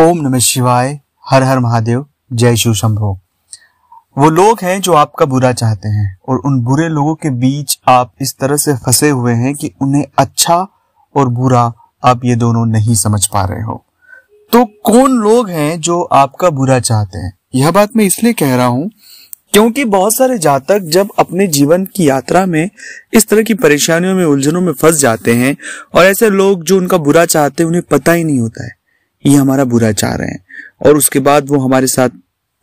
ओम नमः शिवाय हर हर महादेव जय शिव शंभो वो लोग हैं जो आपका बुरा चाहते हैं और उन बुरे लोगों के बीच आप इस तरह से फंसे हुए हैं कि उन्हें अच्छा और बुरा आप ये दोनों नहीं समझ पा रहे हो तो कौन लोग हैं जो आपका बुरा चाहते हैं यह बात मैं इसलिए कह रहा हूं क्योंकि बहुत सारे जातक जब अपने जीवन की यात्रा में इस तरह की परेशानियों में उलझनों में फंस जाते हैं और ऐसे लोग जो उनका बुरा चाहते हैं उन्हें पता ही नहीं होता है ये हमारा बुरा चाह रहे हैं और उसके बाद वो हमारे साथ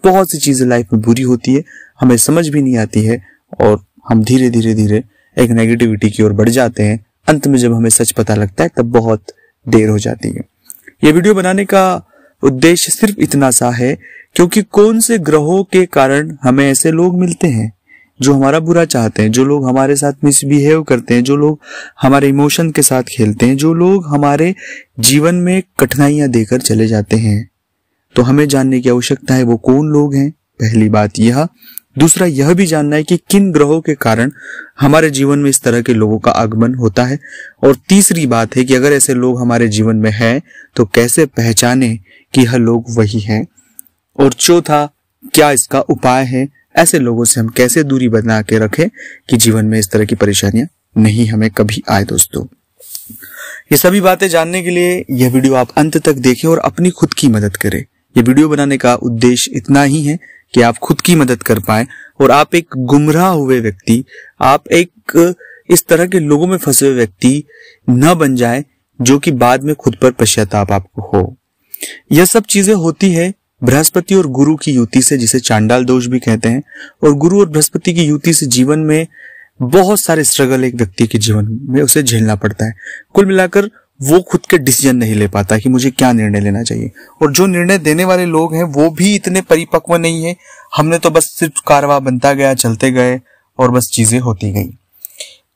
बहुत सी चीजें लाइफ में बुरी होती है हमें समझ भी नहीं आती है और हम धीरे धीरे धीरे एक नेगेटिविटी की ओर बढ़ जाते हैं अंत में जब हमें सच पता लगता है तब बहुत देर हो जाती है ये वीडियो बनाने का उद्देश्य सिर्फ इतना सा है क्योंकि कौन से ग्रहों के कारण हमें ऐसे लोग मिलते हैं जो हमारा बुरा चाहते हैं जो लोग हमारे साथ मिसबिहेव करते हैं जो लोग हमारे इमोशन के साथ खेलते हैं जो लोग हमारे जीवन में कठिनाइयां देकर चले जाते हैं तो हमें जानने की आवश्यकता है वो कौन लोग हैं पहली बात यह दूसरा यह भी जानना है कि किन ग्रहों के कारण हमारे जीवन में इस तरह के लोगों का आगमन होता है और तीसरी बात है कि अगर ऐसे लोग हमारे जीवन में हैं तो कैसे पहचाने कि यह लोग वही हैं और चौथा क्या इसका उपाय है ऐसे लोगों से हम कैसे दूरी बना के रखें कि जीवन में इस तरह की परेशानियां नहीं हमें कभी आए दोस्तों ये सभी बातें जानने के लिए यह वीडियो आप अंत तक देखें और अपनी खुद की मदद करें ये वीडियो बनाने का उद्देश्य इतना ही है कि आप खुद की मदद कर पाए और आप एक गुमराह हुए व्यक्ति आप एक इस तरह के लोगों में फंसे हुए व्यक्ति न बन जाए जो कि बाद में खुद पर पश्चाताप आपको हो यह सब चीजें होती है बृहस्पति और गुरु की युति से जिसे चांडाल दोष भी कहते हैं और गुरु और बृहस्पति की युति से जीवन में बहुत सारे स्ट्रगल एक व्यक्ति के जीवन में उसे झेलना पड़ता है कुल मिलाकर वो खुद के डिसीजन नहीं ले पाता कि मुझे क्या निर्णय लेना चाहिए और जो निर्णय देने वाले लोग हैं वो भी इतने परिपक्व नहीं है हमने तो बस सिर्फ कारवा बनता गया चलते गए और बस चीजें होती गई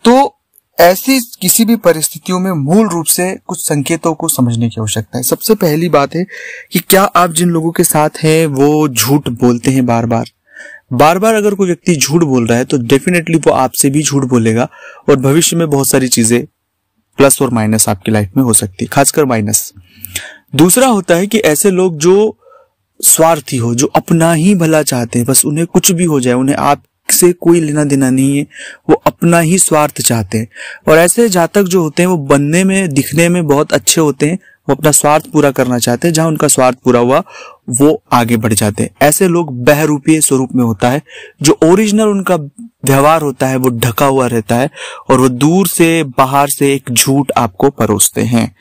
तो ऐसी किसी भी परिस्थितियों में मूल रूप से कुछ संकेतों को समझने की आवश्यकता है सबसे पहली बात है कि क्या आप जिन लोगों के साथ हैं वो झूठ बोलते हैं बार बार बार बार अगर कोई व्यक्ति झूठ बोल रहा है तो डेफिनेटली वो आपसे भी झूठ बोलेगा और भविष्य में बहुत सारी चीजें प्लस और माइनस आपकी लाइफ में हो सकती है खासकर माइनस दूसरा होता है कि ऐसे लोग जो स्वार्थी हो जो अपना ही भला चाहते हैं बस उन्हें कुछ भी हो जाए उन्हें आप से कोई लेना देना नहीं है वो अपना ही स्वार्थ चाहते हैं और ऐसे जातक जो होते हैं वो बनने में दिखने में बहुत अच्छे होते हैं वो अपना स्वार्थ पूरा करना चाहते हैं जहां उनका स्वार्थ पूरा हुआ वो आगे बढ़ जाते हैं ऐसे लोग बहरूपीय स्वरूप में होता है जो ओरिजिनल उनका व्यवहार होता है वो ढका हुआ रहता है और वो दूर से बाहर से एक झूठ आपको परोसते हैं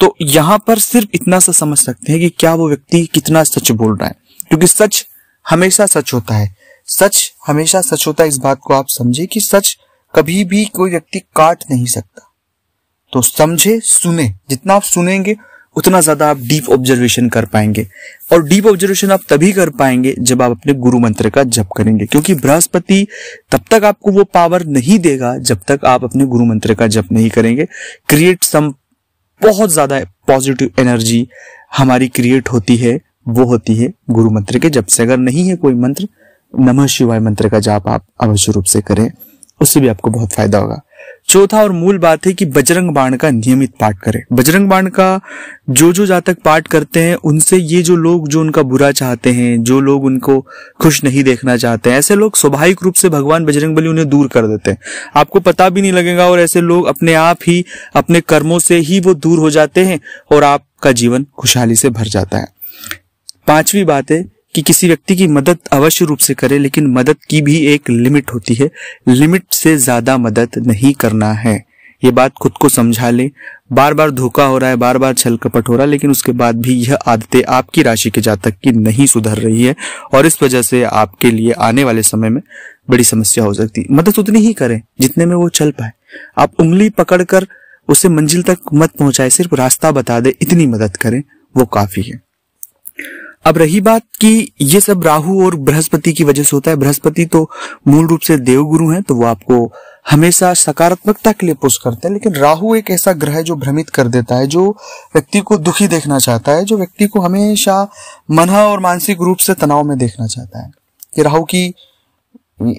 तो यहां पर सिर्फ इतना सा समझ सकते हैं कि क्या वो व्यक्ति कितना सच बोल रहा है क्योंकि सच हमेशा सच होता है सच हमेशा सच होता है इस बात को आप समझे कि सच कभी भी कोई व्यक्ति काट नहीं सकता तो समझे सुने जितना आप सुनेंगे उतना ज्यादा आप डीप ऑब्जर्वेशन कर पाएंगे और डीप ऑब्जर्वेशन आप तभी कर पाएंगे जब आप अपने गुरु मंत्र का जप करेंगे क्योंकि बृहस्पति तब तक आपको वो पावर नहीं देगा जब तक आप अपने गुरु मंत्र का जप नहीं करेंगे क्रिएट सम बहुत ज्यादा पॉजिटिव एनर्जी हमारी क्रिएट होती है वो होती है गुरु मंत्र के जब से अगर नहीं है कोई मंत्र नमः शिवाय मंत्र का जाप आप अवश्य रूप से करें उससे भी आपको बहुत फायदा होगा चौथा और मूल बात है कि बजरंग बाण का नियमित पाठ करें बजरंग बाण का जो जो जातक पाठ करते हैं उनसे ये जो लोग जो उनका बुरा चाहते हैं जो लोग उनको खुश नहीं देखना चाहते हैं ऐसे लोग स्वाभाविक रूप से भगवान बजरंग बली उन्हें दूर कर देते हैं आपको पता भी नहीं लगेगा और ऐसे लोग अपने आप ही अपने कर्मों से ही वो दूर हो जाते हैं और आपका जीवन खुशहाली से भर जाता है पांचवी बात है कि किसी व्यक्ति की मदद अवश्य रूप से करें लेकिन मदद की भी एक लिमिट होती है लिमिट से ज्यादा मदद नहीं करना है ये बात खुद को समझा लें बार बार धोखा हो रहा है बार बार छल कपट हो रहा है लेकिन उसके बाद भी यह आदतें आपकी राशि के जातक की नहीं सुधर रही है और इस वजह से आपके लिए आने वाले समय में बड़ी समस्या हो सकती है मदद उतनी ही करें जितने में वो चल पाए आप उंगली पकड़कर उसे मंजिल तक मत पहुंचाए सिर्फ रास्ता बता दे इतनी मदद करें वो काफी है अब रही बात कि ये सब राहु और बृहस्पति की वजह से होता है बृहस्पति तो मूल रूप से देवगुरु हैं तो वो आपको हमेशा सकारात्मकता के लिए पुश करते हैं लेकिन राहु एक ऐसा ग्रह है जो भ्रमित कर देता है जो व्यक्ति को दुखी देखना चाहता है जो व्यक्ति को हमेशा मना और मानसिक रूप से तनाव में देखना चाहता है ये राहु की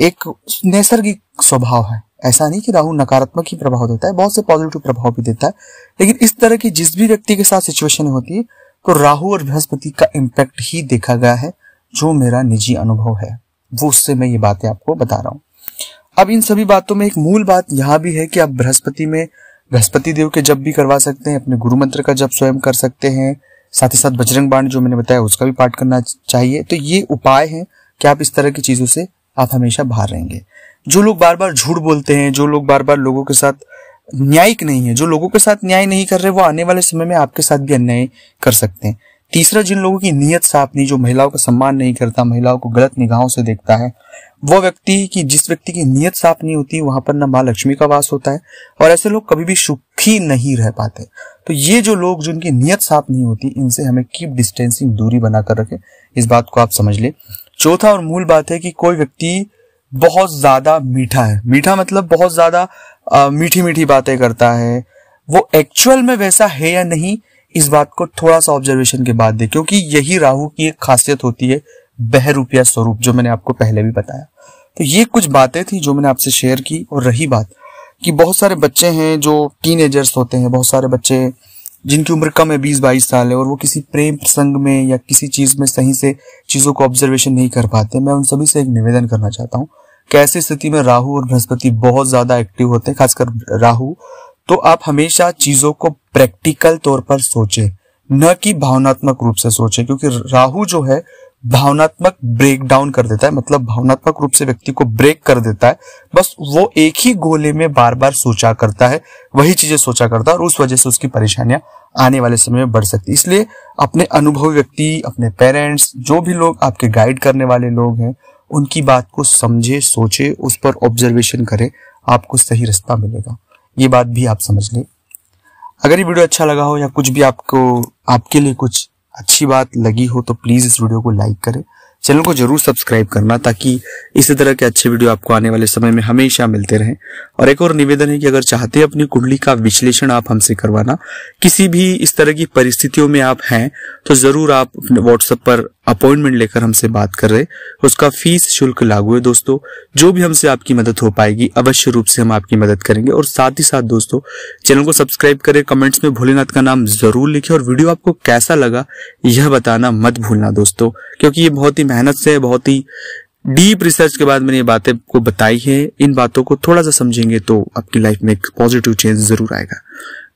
एक नैसर्गिक स्वभाव है ऐसा नहीं कि राहु नकारात्मक ही प्रभाव देता है बहुत से पॉजिटिव प्रभाव भी देता है लेकिन इस तरह की जिस भी व्यक्ति के साथ सिचुएशन होती है तो राहु और बृहस्पति का इम्पैक्ट ही देखा गया है जो मेरा निजी अनुभव है वो उससे मैं ये बातें आपको बता रहा हूँ अब इन सभी बातों में एक मूल बात यह भी है कि आप बृहस्पति में बृहस्पति देव के जब भी करवा सकते हैं अपने गुरु मंत्र का जब स्वयं कर सकते हैं साथ ही साथ बजरंग बाण जो मैंने बताया उसका भी पाठ करना चाहिए तो ये उपाय है कि आप इस तरह की चीजों से आप हमेशा बाहर रहेंगे जो लोग बार बार झूठ बोलते हैं जो लोग बार बार लोगों के साथ न्यायिक नहीं है जो लोगों के साथ न्याय नहीं कर रहे वो आने वाले समय में आपके साथ भी अन्याय कर सकते हैं तीसरा जिन लोगों की नीयत साफ नहीं जो महिलाओं का सम्मान नहीं करता महिलाओं को गलत निगाहों से देखता है वो व्यक्ति की जिस व्यक्ति की नीयत साफ नहीं होती वहां पर ना माँ लक्ष्मी का वास होता है और ऐसे लोग कभी भी सुखी नहीं रह पाते तो ये जो लोग जिनकी नीयत साफ नहीं होती इनसे हमें कीप डिस्टेंसिंग दूरी बनाकर रखें इस बात को आप समझ ले चौथा और मूल बात है कि कोई व्यक्ति बहुत ज्यादा मीठा है मीठा मतलब बहुत ज्यादा मीठी मीठी बातें करता है वो एक्चुअल में वैसा है या नहीं इस बात को थोड़ा सा ऑब्जर्वेशन के बाद दे क्योंकि यही राहु की एक खासियत होती है बहरूपिया स्वरूप जो मैंने आपको पहले भी बताया तो ये कुछ बातें थी जो मैंने आपसे शेयर की और रही बात कि बहुत सारे बच्चे हैं जो टीन होते हैं बहुत सारे बच्चे जिनकी उम्र कम है बीस बाईस साल है और वो किसी प्रेम प्रसंग में या किसी चीज में सही से चीजों को ऑब्जर्वेशन नहीं कर पाते मैं उन सभी से एक निवेदन करना चाहता हूँ कैसी स्थिति में राहु और बृहस्पति बहुत ज्यादा एक्टिव होते हैं खासकर राहु तो आप हमेशा चीजों को प्रैक्टिकल तौर पर सोचें न कि भावनात्मक रूप से सोचें क्योंकि राहु जो है भावनात्मक ब्रेक डाउन कर देता है मतलब भावनात्मक रूप से व्यक्ति को ब्रेक कर देता है बस वो एक ही गोले में बार बार सोचा करता है वही चीजें सोचा करता है और उस वजह से उसकी परेशानियां आने वाले समय में बढ़ सकती है इसलिए अपने अनुभवी व्यक्ति अपने पेरेंट्स जो भी लोग आपके गाइड करने वाले लोग हैं उनकी बात को समझे सोचे उस पर ऑब्जर्वेशन करें आपको सही रास्ता मिलेगा ये बात भी आप समझ लें अगर ये वीडियो अच्छा लगा हो या कुछ भी आपको आपके लिए कुछ अच्छी बात लगी हो तो प्लीज़ इस वीडियो को लाइक करें चैनल को जरूर सब्सक्राइब करना ताकि इसी तरह के अच्छे वीडियो आपको आने वाले समय में हमेशा मिलते रहें और एक और निवेदन है कि अगर चाहते हैं अपनी कुंडली का विश्लेषण आप हमसे करवाना किसी भी इस तरह की परिस्थितियों में आप हैं तो जरूर आप अपने व्हाट्सएप पर अपॉइंटमेंट लेकर हमसे बात कर रहे उसका फीस शुल्क लागू है दोस्तों जो भी हमसे आपकी मदद हो पाएगी अवश्य रूप से हम आपकी मदद करेंगे और साथ ही साथ दोस्तों चैनल को सब्सक्राइब करें कमेंट्स में भोलेनाथ का नाम जरूर लिखें और वीडियो आपको कैसा लगा यह बताना मत भूलना दोस्तों क्योंकि ये बहुत ही मेहनत से बहुत ही डीप रिसर्च के बाद मैंने ये बातें को बताई है इन बातों को थोड़ा सा समझेंगे तो आपकी लाइफ में एक पॉजिटिव चेंज जरूर आएगा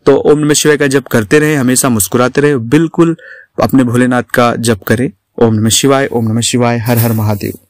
तो ओम नमः शिवाय का जब करते रहे हमेशा मुस्कुराते रहे बिल्कुल अपने भोलेनाथ का जब करें ओम नमः शिवाय ओम नमः शिवाय हर हर महादेव